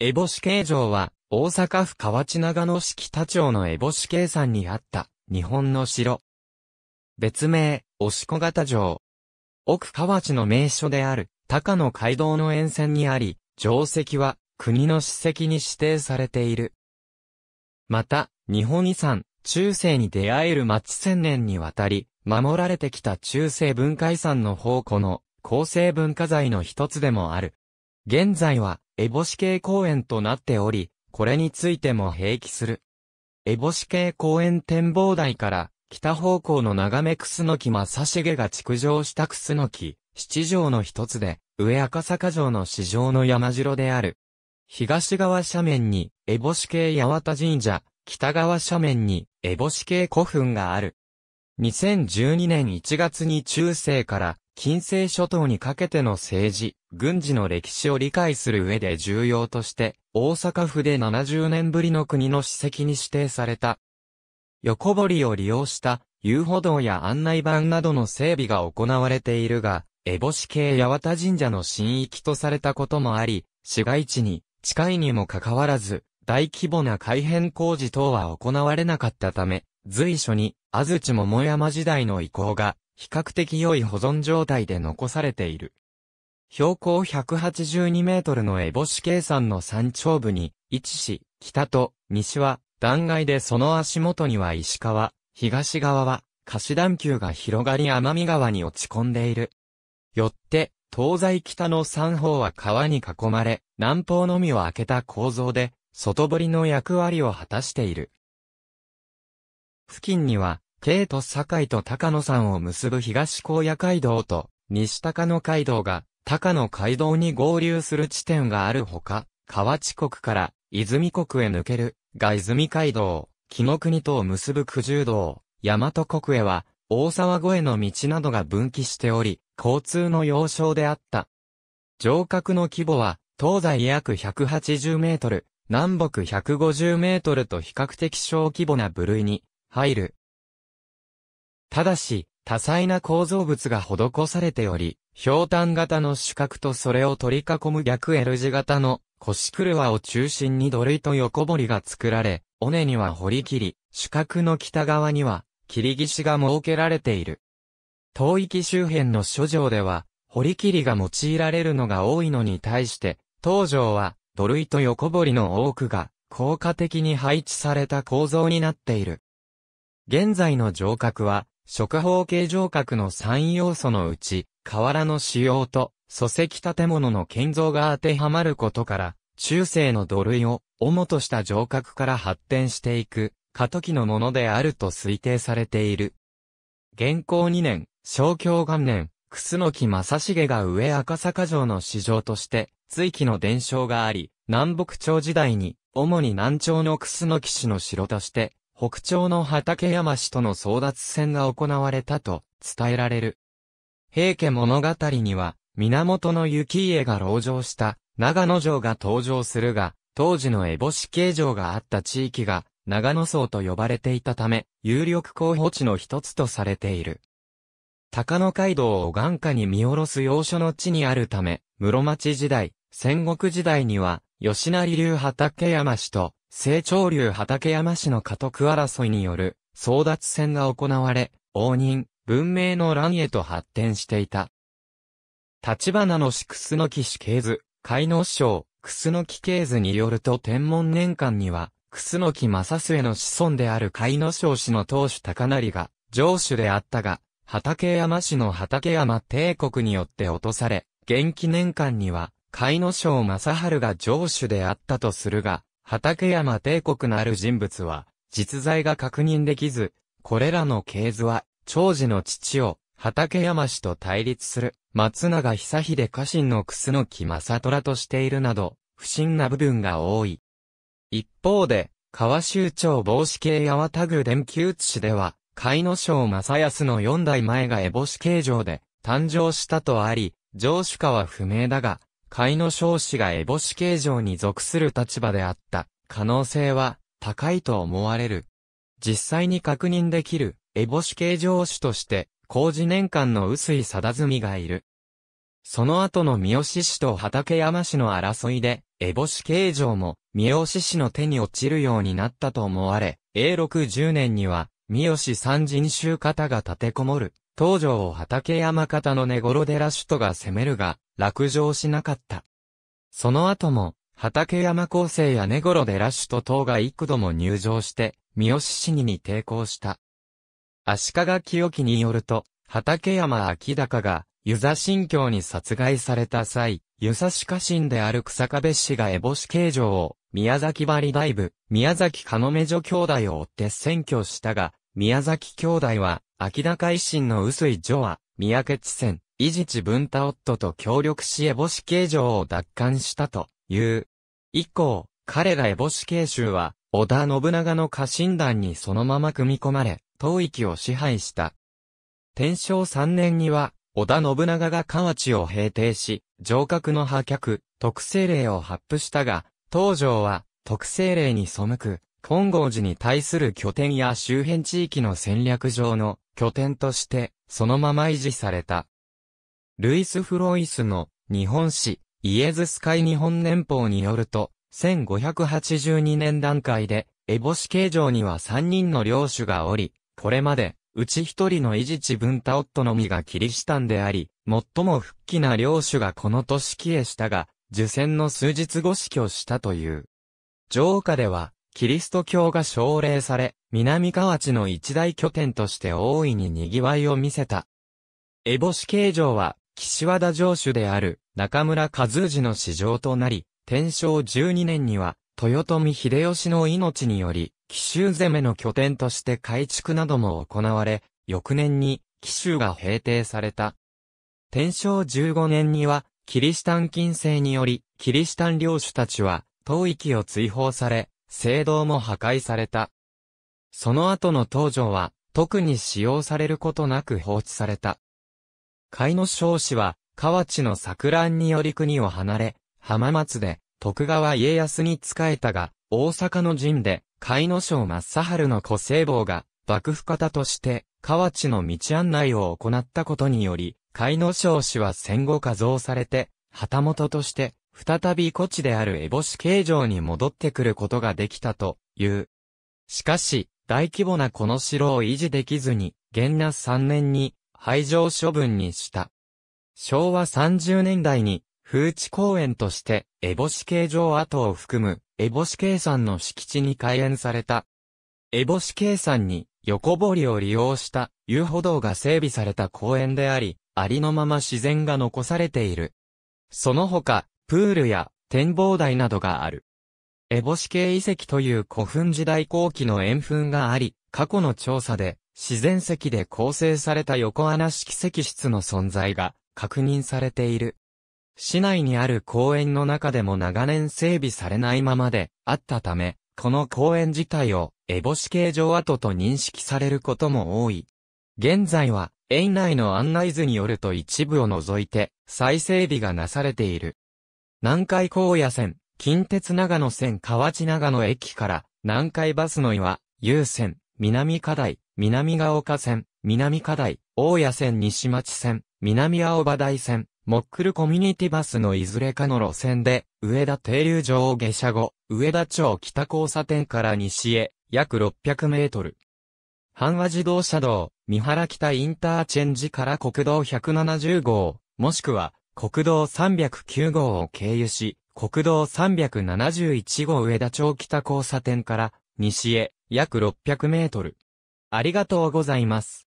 エボシ形状は、大阪府河内長野市北町のエボシ形山にあった、日本の城。別名、押子型城。奥河内の名所である、高野街道の沿線にあり、城跡は、国の史跡に指定されている。また、日本遺産、中世に出会える町千年にわたり、守られてきた中世文化遺産の宝庫の、構成文化財の一つでもある、現在は、エボシ系公園となっており、これについても併記する。エボシ系公園展望台から、北方向の眺め楠木正ゲが築城した楠木、七条の一つで、上赤坂城の市場の山城である。東側斜面に、エボシ系八幡神社、北側斜面に、エボシ系古墳がある。2012年1月に中世から近世諸島にかけての政治、軍事の歴史を理解する上で重要として、大阪府で70年ぶりの国の史跡に指定された。横堀を利用した遊歩道や案内板などの整備が行われているが、烏帽子系八幡神社の神域とされたこともあり、市街地に近いにもかかわらず、大規模な改変工事等は行われなかったため、随所に安土桃山時代の遺構が比較的良い保存状態で残されている。標高182メートルのエボシ計山の山頂部に位置し、北と西は断崖でその足元には石川、東側は菓子段丘が広がり奄美川に落ち込んでいる。よって、東西北の三方は川に囲まれ、南方のみを開けた構造で、外堀の役割を果たしている。付近には、京都堺と高野山を結ぶ東高野街道と西高野街道が高野街道に合流する地点があるほか、河内国から泉国へ抜けるが泉街道、木の国とを結ぶ九十道、大和国へは大沢越えの道などが分岐しており、交通の要衝であった。城郭の規模は、東西約180メートル、南北150メートルと比較的小規模な部類に入る。ただし、多彩な構造物が施されており、氷炭型の主角とそれを取り囲む逆 L 字型の腰車を中心に土塁と横堀が作られ、尾根には堀り切り、主角の北側には切り岸が設けられている。東域周辺の諸城では、堀り切りが用いられるのが多いのに対して、東城は土塁と横堀の多くが効果的に配置された構造になっている。現在の城郭は、食法形城郭の三要素のうち、瓦の使用と、礎石建物の建造が当てはまることから、中世の土塁を主とした城郭から発展していく、過渡期のものであると推定されている。現行2年、正教元年、楠木正成が上赤坂城の市場として、追記の伝承があり、南北朝時代に、主に南朝の楠木氏の城として、北朝の畠山氏との争奪戦が行われたと伝えられる。平家物語には、源幸家が籠城した長野城が登場するが、当時の烏帽子形状があった地域が長野層と呼ばれていたため、有力候補地の一つとされている。高野街道を眼下に見下ろす要所の地にあるため、室町時代、戦国時代には、吉成流畠山氏と、成長流畠山氏の家督争いによる争奪戦が行われ、応仁、文明の乱へと発展していた。立花の氏楠木氏系図、海納省、楠木系図によると天文年間には、楠木正末の子孫である海納省氏の当主高成が、上主であったが、畠山氏の畠山帝国によって落とされ、元気年間には、海野省正春が上主であったとするが、畠山帝国のある人物は、実在が確認できず、これらの系図は、長寿の父を、畠山氏と対立する、松永久秀家臣の楠木正虎としているなど、不審な部分が多い。一方で、川州町帽子系八幡宮伝宮津市では、海野省正康の四代前が烏帽子形状で誕生したとあり、上主家は不明だが、甲斐の少子が烏帽子形状に属する立場であった可能性は高いと思われる。実際に確認できる烏帽子形状種として、工事年間の薄い定みがいる。その後の三好氏と畠山氏の争いで、烏帽子形状も三好氏の手に落ちるようになったと思われ、永禄十0年には、三好三人衆方が立てこもる。東条を畠山方の寝頃寺首都が攻めるが、落城しなかった。その後も、畠山高生や根頃でラッシュと党が幾度も入場して、三好市議に抵抗した。足利清木によると、畠山明高が、湯座新教に殺害された際、湯ザ市家臣である草壁氏が烏帽子形状を、宮崎張大部、宮崎かのめ女兄弟を追って占拠したが、宮崎兄弟は、明高維新の薄井女は、宮家地戦、イ地地文太タオットと協力しエボシ刑場を奪還したという。以降、彼らエボシ刑州は、織田信長の家臣団にそのまま組み込まれ、当域を支配した。天正3年には、織田信長が河内を平定し、城郭の破却、特政令を発布したが、東条は、特政令に背く、本郷寺に対する拠点や周辺地域の戦略上の拠点として、そのまま維持された。ルイス・フロイスの日本史、イエズス会日本年報によると、1582年段階で、エボシ形状には3人の領主がおり、これまで、うち一人のイジチ・ブンタオットのみがキリシタンであり、最も復帰な領主がこの年帰へしたが、受選の数日後死去したという。城下では、キリスト教が奨励され、南河内の一大拠点として大いに賑わいを見せた。エボシ形状は、岸和田城主である中村和氏の市場となり、天正12年には、豊臣秀吉の命により、奇襲攻めの拠点として改築なども行われ、翌年に奇襲が平定された。天正15年には、キリシタン禁制により、キリシタン領主たちは、当域を追放され、聖堂も破壊された。その後の東場は、特に使用されることなく放置された。甲斐少子は、河内の桜乱により国を離れ、浜松で、徳川家康に仕えたが、大阪の陣で、甲斐省正春の古聖坊が、幕府方として、河内の道案内を行ったことにより、甲斐少子は戦後加増されて、旗本として、再び古地である烏帽子形状に戻ってくることができたという。しかし、大規模なこの城を維持できずに、元那3年に、廃場処分にした。昭和30年代に、風地公園として、エボシ形状跡を含む、エボシ計算の敷地に開園された。エボシ計算に、横堀を利用した、遊歩道が整備された公園であり、ありのまま自然が残されている。その他、プールや展望台などがある。エボシ系遺跡という古墳時代後期の塩墳があり、過去の調査で、自然石で構成された横穴式石室の存在が確認されている。市内にある公園の中でも長年整備されないままであったため、この公園自体をエボシ形状跡と認識されることも多い。現在は園内の案内図によると一部を除いて再整備がなされている。南海高野線、近鉄長野線河内長野駅から南海バスの岩、優線、南課題、南ヶ丘線、南課題、大谷線西町線、南青葉台線、モックルコミュニティバスのいずれかの路線で、上田停留場を下車後、上田町北交差点から西へ、約600メートル。阪和自動車道、三原北インターチェンジから国道170号、もしくは、国道309号を経由し、国道371号上田町北交差点から、西へ、約600メートル。ありがとうございます。